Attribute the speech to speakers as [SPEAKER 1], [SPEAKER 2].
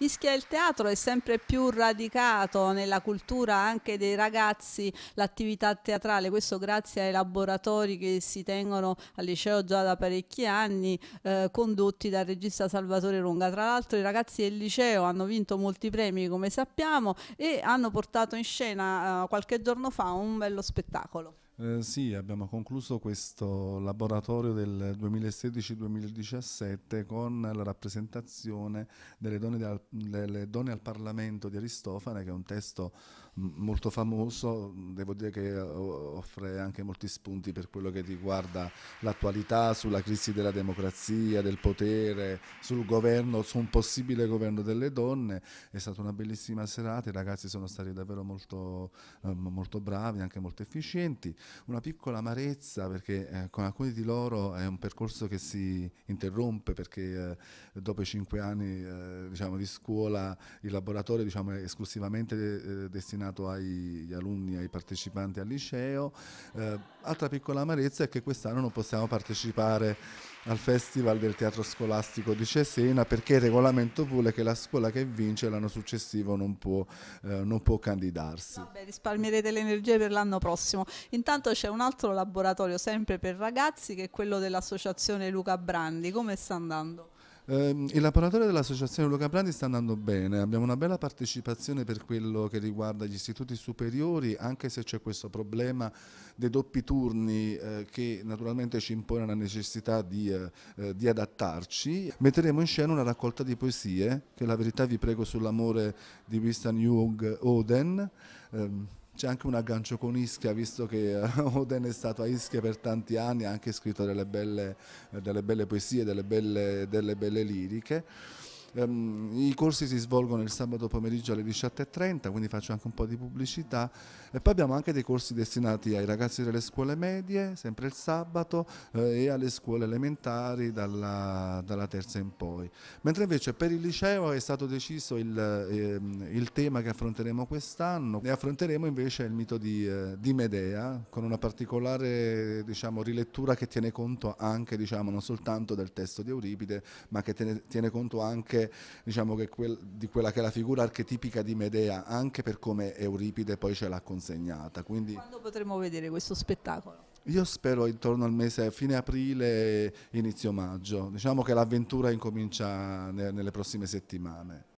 [SPEAKER 1] Ischia il teatro è sempre più radicato nella cultura anche dei ragazzi l'attività teatrale, questo grazie ai laboratori che si tengono al liceo già da parecchi anni eh, condotti dal regista Salvatore Runga. Tra l'altro i ragazzi del liceo hanno vinto molti premi come sappiamo e hanno portato in scena eh, qualche giorno fa un bello spettacolo.
[SPEAKER 2] Eh, sì, abbiamo concluso questo laboratorio del 2016-2017 con la rappresentazione delle donne di del le, le, donne al Parlamento di Aristofane, che è un testo molto famoso, devo dire che eh, offre anche molti spunti per quello che riguarda l'attualità, sulla crisi della democrazia, del potere, sul governo, su un possibile governo delle donne. È stata una bellissima serata, i ragazzi sono stati davvero molto, eh, molto bravi, anche molto efficienti. Una piccola amarezza perché eh, con alcuni di loro è un percorso che si interrompe perché eh, dopo i cinque anni eh, diciamo, di scuola scuola, il laboratorio diciamo, è esclusivamente eh, destinato agli alunni, ai partecipanti al liceo. Eh, altra piccola amarezza è che quest'anno non possiamo partecipare al Festival del Teatro Scolastico di Cesena perché il regolamento vuole che la scuola che vince l'anno successivo non può, eh, non può candidarsi. Vabbè,
[SPEAKER 1] risparmierete le energie per l'anno prossimo. Intanto c'è un altro laboratorio sempre per ragazzi che è quello dell'associazione Luca Brandi. Come sta andando?
[SPEAKER 2] Ehm, il laboratorio dell'Associazione Luca Brandi sta andando bene, abbiamo una bella partecipazione per quello che riguarda gli istituti superiori, anche se c'è questo problema dei doppi turni eh, che naturalmente ci impone la necessità di, eh, eh di, adattarci. Metteremo in scena una raccolta di poesie, che la verità vi prego sull'amore di Winston Hugh Oden. Ehm c'è anche un aggancio con Ischia, visto che eh, Oden è stato a Ischia per tanti anni, ha anche scritto delle belle, delle belle poesie, delle belle, delle belle liriche. Um, I corsi si svolgono il sabato pomeriggio alle 17.30, quindi faccio anche un po' di pubblicità. E poi abbiamo anche dei corsi destinati ai ragazzi delle scuole medie, sempre il sabato, eh, e alle scuole elementari dalla, dalla, terza in poi. Mentre invece per il liceo è stato deciso il, eh, il tema che affronteremo quest'anno e affronteremo invece il mito di, eh, di Medea con una particolare diciamo, rilettura che tiene conto anche diciamo, non soltanto del testo di Euripide, ma che tiene, tiene conto anche anche diciamo, che quel, di quella che è la figura archetipica di Medea, anche per come Euripide poi ce l'ha consegnata. Quindi... Quando
[SPEAKER 1] potremo vedere questo spettacolo?
[SPEAKER 2] Io spero intorno al mese, fine aprile, inizio maggio. Diciamo che l'avventura incomincia nelle prossime settimane.